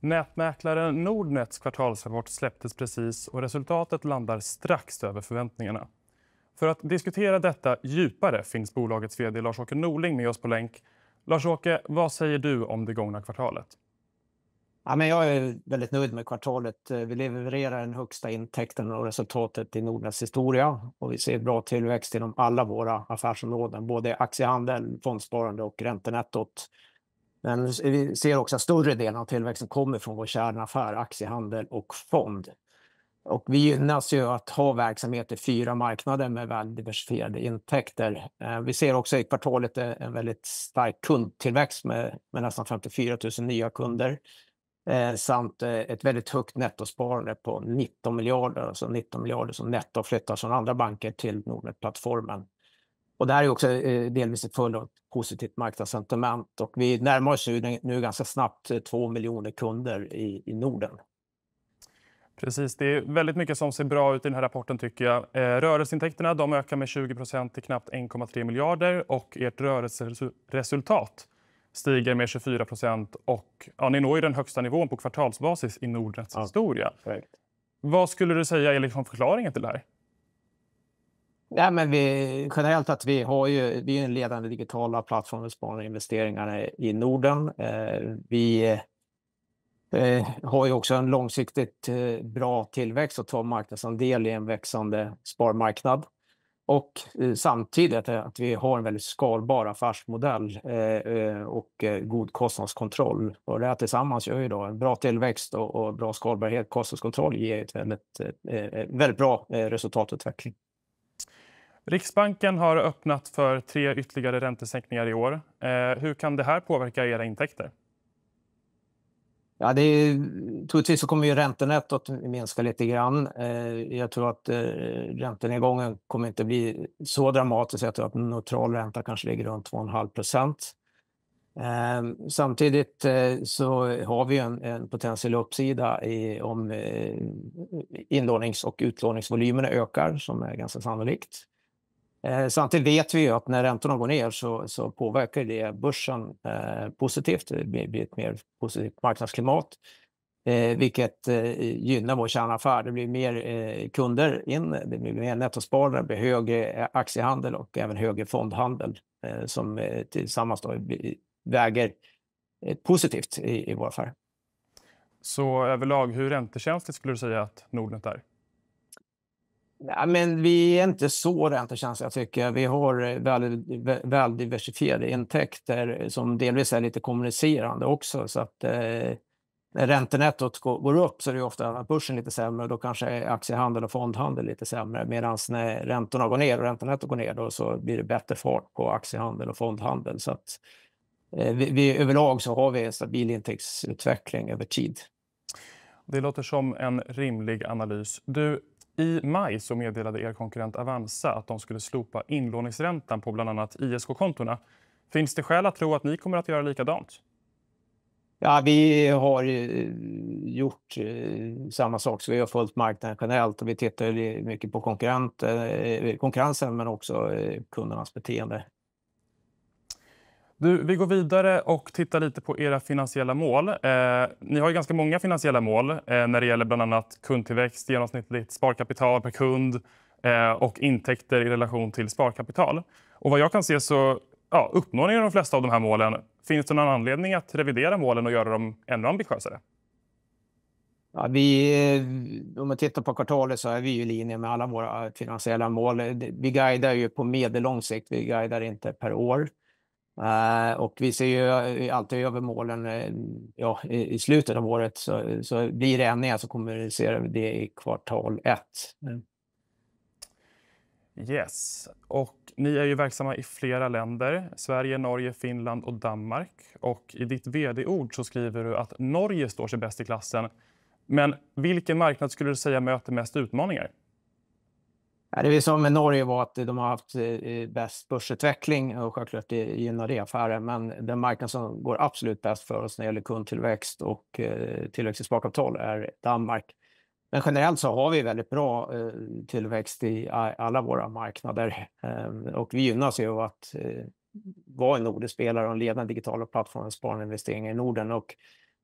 Nätmäklaren Nordnets kvartalsrapport släpptes precis och resultatet landar strax över förväntningarna. För att diskutera detta djupare finns bolagets vd Lars-Åke Norling med oss på länk. Lars-Åke, vad säger du om det gångna kvartalet? Ja, men jag är väldigt nöjd med kvartalet. Eh, vi levererar den högsta intäkten och resultatet i Nordnets historia och vi ser bra tillväxt inom alla våra affärsområden, både aktiehandel, fondsparande och räntenettot. Men vi ser också att större delen av tillväxten kommer från vår kärnaffär, aktiehandel och fond. Och vi gynnas ju att ha verksamhet i fyra marknader med väl diversifierade intäkter. Eh, vi ser också i kvartalet en väldigt stark kundtillväxt med nästan 54 000 nya kunder eh, samt eh, ett väldigt högt nettosparande på 19 miljarder, alltså 19 miljarder som netto flyttar från andra banker till Nordnet-plattformen. Och det här är också eh, delvis ett följd av ett positivt marknadssentiment och vi närmar oss nu ganska snabbt 2 eh, miljoner kunder i, i Norden. Precis. Det är väldigt mycket som ser bra ut i den här rapporten. tycker jag. Rörelseintäkterna de ökar med 20 till knappt 1,3 miljarder och ert rörelseresultat stiger med 24 procent och ja, ni når ju den högsta nivån på kvartalsbasis i Nordnets ja, historia. Correct. Vad skulle du säga är liksom förklaringen till det här? Ja, men vi, generellt att vi har ju, vi är en ledande digitala plattform för spaning och investeringar i Norden. Eh, vi eh, har ju också en långsiktigt eh, bra tillväxt och tar marknadsandel i en växande sparmarknad och eh, samtidigt eh, att vi har en väldigt skalbar affärsmodell eh, och god kostnadskontroll. Och det här tillsammans gör ju då en bra tillväxt och, och bra skalbarhet, kostnadskontroll ger ett väldigt, väldigt bra resultatutveckling. Riksbanken har öppnat för tre ytterligare räntesänkningar i år. hur kan det här påverka era intäkter? Ja, det är, troligtvis så kommer ju räntenettot minska lite grann. Eh, jag tror att eh, räntenedgången kommer inte bli så dramatisk. Jag tror att neutral ränta kanske ligger runt 2,5 procent. Ehm, samtidigt eh, så har vi en, en potentiell uppsida i, om inlånings och utlåningsvolymerna ökar, som är ganska sannolikt. Eh, samtidigt vet vi ju att när räntorna går ner så, så påverkar det börsen eh, positivt. Det blir ett mer positivt marknadsklimat, eh, vilket eh, gynnar vår kärnaffär. Det blir mer eh, kunder in, det blir mer nettosparare, det blir högre eh, aktiehandel och även högre fondhandel som tillsammans då väger positivt i, i vår affär. Så överlag, hur räntekänsligt skulle du säga att Nordnet är? Ja, men vi är inte så räntekänsliga tycker jag. Vi har eh, väldigt väl, diversifierade intäkter som delvis är lite kommunicerande också. Så att, eh, när räntenettot går upp så är det ofta börsen lite sämre och då kanske aktiehandel och fondhandel lite sämre. Medan när räntorna går ner och räntenettot går ner då så blir det bättre fart på aktiehandel och fondhandel. Så att, eh, vi, vi, överlag så har vi en stabil intäktsutveckling över tid. Det låter som en rimlig analys. Du, i maj så meddelade er konkurrent Avanza att de skulle slopa inlåningsräntan på bland annat ISK-kontona. Finns det skäl att tro att ni kommer att göra likadant? Ja, vi har eh, gjort eh, samma sak, så vi har följt marknaden generellt och vi tittar mycket på eh, konkurrensen men också kundernas beteende. Du, vi går vidare och tittar lite på era finansiella mål. Eh, ni har ju ganska många finansiella mål eh, när det gäller bland annat kundtillväxt, genomsnittligt sparkapital per kund eh, och intäkter i relation till sparkapital. Och vad jag kan se så ja, uppnår ni de flesta av de här målen. Finns det någon anledning att revidera målen och göra dem ännu ambitiösare? Ja, vi, eh, om man tittar på kvartalet så är vi i linje med alla våra finansiella mål. Vi guidar ju på medellång sikt, vi guidar inte per år. Eh, och vi ser ju eh, alltid över målen eh, ja, i slutet av året. Så, så blir det ändringar så kommer vi se det i kvartal ett. Mm. Yes. Och ni är ju verksamma i flera länder, Sverige, Norge, Finland och Danmark. Och I ditt vd-ord så skriver du att Norge står sig bäst i klassen. Men vilken marknad skulle du säga möter mest utmaningar? det vi sa med Norge var att de har haft eh, bäst börsutveckling och självklart eh, gynnar det affären. Men den marknad som går absolut bäst för oss när det gäller kundtillväxt och eh, tillväxt i sparkapital är Danmark. Men generellt så har vi väldigt bra tillväxt i alla våra marknader ehm, och vi gynnas ju av att vara en nordisk spelare och en ledande digital plattform för sparande investeringar i Norden. Och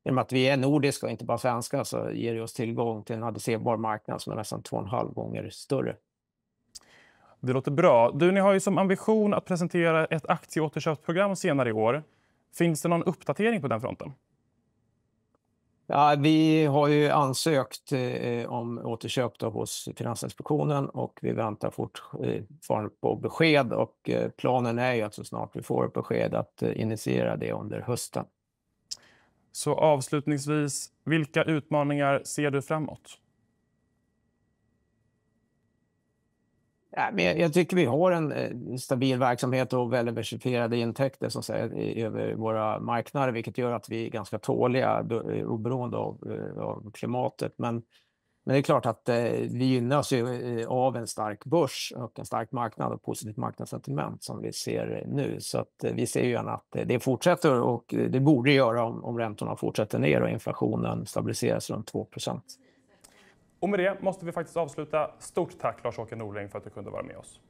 genom att vi är nordiska och inte bara svenska så ger det oss tillgång till en adresserbar marknad som är nästan två och en halv gånger större. Det låter bra. Du, ni har ju som ambition att presentera ett aktieåterköpsprogram senare i år. Finns det någon uppdatering på den fronten? Ja, vi har ju ansökt eh, om återköp då hos Finansinspektionen och vi väntar fortfarande eh, på besked. Och, eh, planen är ju att så snart vi får besked att eh, initiera det under hösten. Så avslutningsvis, vilka utmaningar ser du framåt? Ja, men jag tycker vi har en eh, stabil verksamhet och väl diversifierade intäkter som säger, över våra marknader, vilket gör att vi är ganska tåliga eh, oberoende av, eh, av klimatet. Men, men det är klart att vi gynnas av en stark börs och en stark marknad och positivt marknadssentiment som vi ser nu. Så att vi ser ju gärna att det fortsätter och det borde göra om, om räntorna fortsätter ner och inflationen stabiliseras runt 2 och med det måste vi faktiskt avsluta. Stort tack Lars-Åke Norling för att du kunde vara med oss.